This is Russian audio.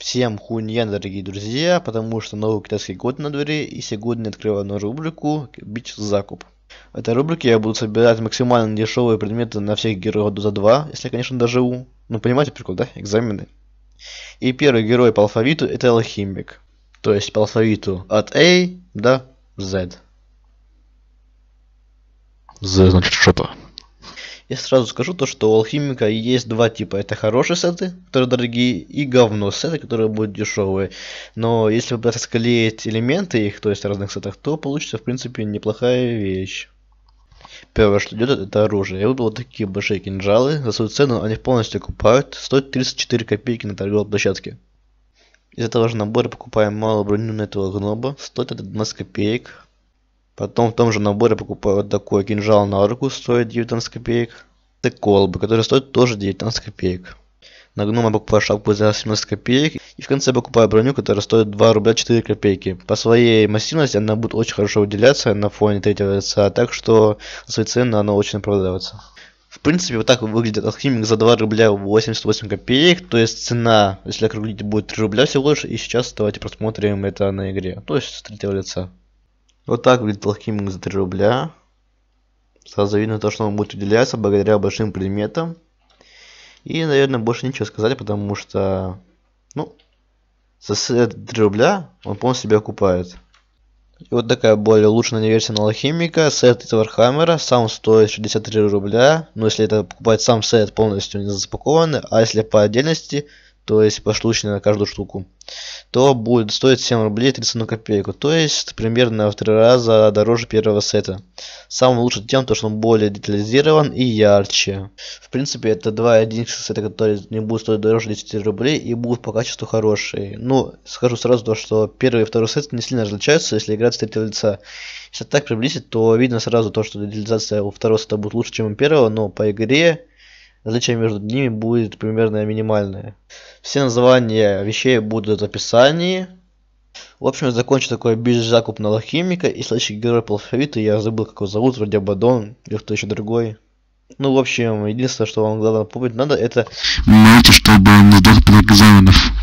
Всем хуйня, дорогие друзья, потому что новый китайский год на дворе, и сегодня открываю новую рубрику «Бич закуп». В этой рубрике я буду собирать максимально дешевые предметы на всех героев за 2, если я, конечно, доживу. Ну, понимаете прикол, да? Экзамены. И первый герой по алфавиту это алхимик. То есть по алфавиту от A до Z. Z значит шопа. Я сразу скажу то, что у алхимика есть два типа. Это хорошие сеты, которые дорогие, и говно сеты, которые будут дешевые. Но если вы склеить элементы их, то есть в разных сетах, то получится, в принципе, неплохая вещь. Первое, что идет, это оружие. Я выбрал такие большие кинжалы. За свою цену они полностью купают, стоят 34 копейки на торговой площадке. Из этого же набора покупаем мало броню на этого гноба. Стоит это 12 копеек. Потом в том же наборе покупаю вот такой кинжал на руку, стоит 19 копеек. И колбы, которые стоят тоже 19 копеек. На гнома я покупаю шапку за 17 копеек. И в конце покупаю броню, которая стоит 2 рубля 4 копейки. По своей массивности она будет очень хорошо выделяться на фоне третьего лица, так что за свои цены она очень оправдывается. В принципе, вот так выглядит алхимик за 2 рубля 88 копеек, то есть цена, если округлить, будет 3 рубля всего лишь, и сейчас давайте просмотрим это на игре, то есть с третьего лица. Вот так выглядит алхимик за 3 рубля. Сразу видно то, что он будет уделяться благодаря большим предметам. И, наверное, больше ничего сказать, потому что, ну, за 3 э, рубля он полностью себя окупает. И вот такая более улучшенная версия на алхимика. Сет из Вархаммера. Сам стоит 63 рубля. Но если это покупать сам сет полностью не запакованный, а если по отдельности, то есть по на каждую штуку, то будет стоить 7 рублей 31 копейку, то есть примерно в 3 раза дороже первого сета. Сам лучше тем, то, что он более детализирован и ярче. В принципе, это два единичных сета, которые не будут стоить дороже 10 рублей и будут по качеству хорошие. Ну, скажу сразу то, что первый и второй сет не сильно различаются, если играть с третьего лица. Если так приблизить, то видно сразу то, что детализация у второго сета будет лучше, чем у первого, но по игре различие между ними будет примерно минимальное. Все названия вещей будут в описании. В общем, закончу такой закуп на алхимика, и следующий герой по алфавиту, я забыл, как его зовут, вроде Абадон, или кто еще другой. Ну, в общем, единственное, что вам главное помнить надо, это... Молите, чтобы он не сдох без экзаменов.